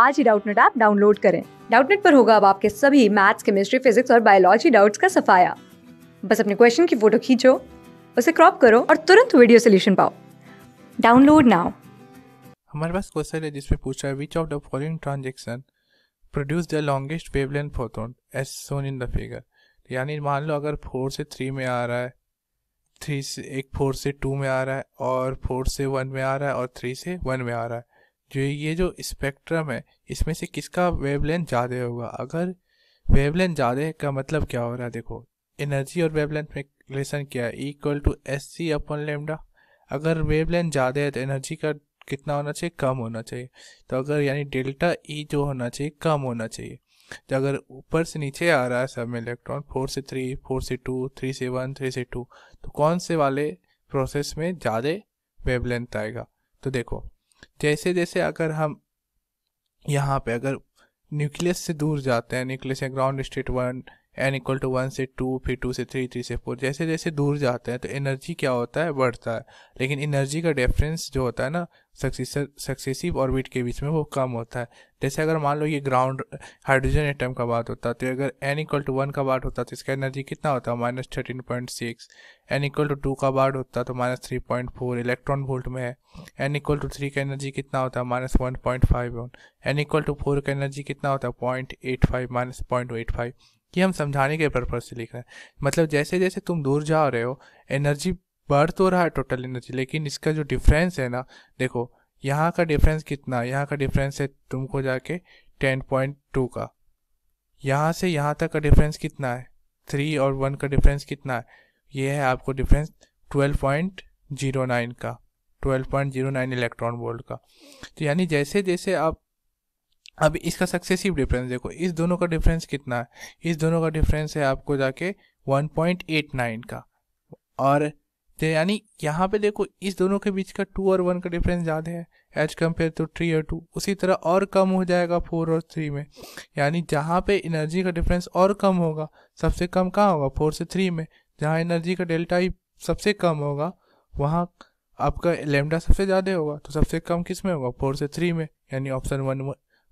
आज ही Doubtnut app download करें डाउटनेट पर होगा अब आपके सभी मैथ्स केमिस्ट्री फिजिक्स और बायोलॉजी डाउट्स का सफाया बस अपने क्वेश्चन की फोटो खींचो उसे क्रॉप करो और तुरंत वीडियो सोल्यूशन पाओ डाउनलोड नाउ हमारे पास क्वेश्चन है जिसमें पूछा है which of the following transition produce the longest wavelength photon as shown in the figure यानी मान लो अगर फोर से थ्री में आ रहा है थ्री से एक फोर से टू में आ रहा है और फोर से वन में आ रहा है और थ्री से वन में आ रहा है जो ये जो स्पेक्ट्रम है इसमें से किसका वेवलेंथ ज़्यादा होगा अगर वेवलेंथ ज़्यादा का मतलब क्या हो रहा है देखो एनर्जी और वेवलेंथ में रिलेशन क्या है equal to S C upon lambda अगर वेवलेंथ ज़्यादा है तो एनर्जी का कितना होना चाहिए कम होना चाहिए तो अगर यानी डेल्टा ई e जो होना चाहिए कम होना चाहिए तो अगर ऊपर से नीचे आ रहा है सब में इलेक्ट्रॉन फोर से थ्री फोर से टू थ्री से वन थ्री से टू तो कौन से वाले प्रोसेस में ज़्यादा वेवलेंथ आएगा तो देखो जैसे जैसे अगर हम यहाँ पे अगर न्यूक्लियस से दूर जाते हैं न्यूक्लियस या ground state one n equal to one से टू फिर टू से थ्री थ्री से फोर जैसे जैसे दूर जाते हैं तो एनर्जी क्या होता है बढ़ता है लेकिन एनर्जी का डिफरेंस जो होता है ना सक्सेसिव ऑर्बिट के बीच में वो कम होता है जैसे अगर मान लो ये ग्राउंड हाइड्रोजन एटम का बात होता तो अगर एन इक्वल टू वन का बाट होता तो इसका एनर्जी कितना होता है minus thirteen point six n equal to two का बाट होता तो minus three point four electron volt में है एन इक्वल टू थ्री का एनर्जी कितना होता है minus one point five n equal to four का एनर्जी कितना होता है point eight five minus point eight five कि हम समझाने के पर्पज से लिख रहे हैं मतलब जैसे जैसे तुम दूर जा रहे हो एनर्जी बढ़ तो रहा है टोटल एनर्जी लेकिन इसका जो डिफरेंस है ना देखो यहाँ का डिफरेंस कितना यहाँ का डिफरेंस है तुमको जाके टेन पॉइंट टू का यहाँ से यहाँ तक का डिफरेंस कितना है थ्री और वन का डिफरेंस कितना है ये है आपको difference twelve point zero nine का twelve point zero nine electron volt का तो यानी जैसे जैसे आप अब इसका सक्सेसिव डिफरेंस देखो इस दोनों का डिफरेंस कितना है इस दोनों का डिफरेंस है आपको जाके 1.89 का और तो यानी यहाँ पे देखो इस दोनों के बीच का टू और वन का डिफरेंस ज़्यादा है एज कम्पेयर टू थ्री और टू उसी तरह और कम हो जाएगा फोर और थ्री में यानी जहाँ पे एनर्जी का डिफरेंस और कम होगा सबसे कम कहाँ होगा फोर से थ्री में जहाँ एनर्जी का डेल्टा ही सबसे कम होगा वहाँ आपका लेमडा सबसे ज़्यादा होगा तो सबसे कम किस में होगा फोर से थ्री में यानी ऑप्शन वन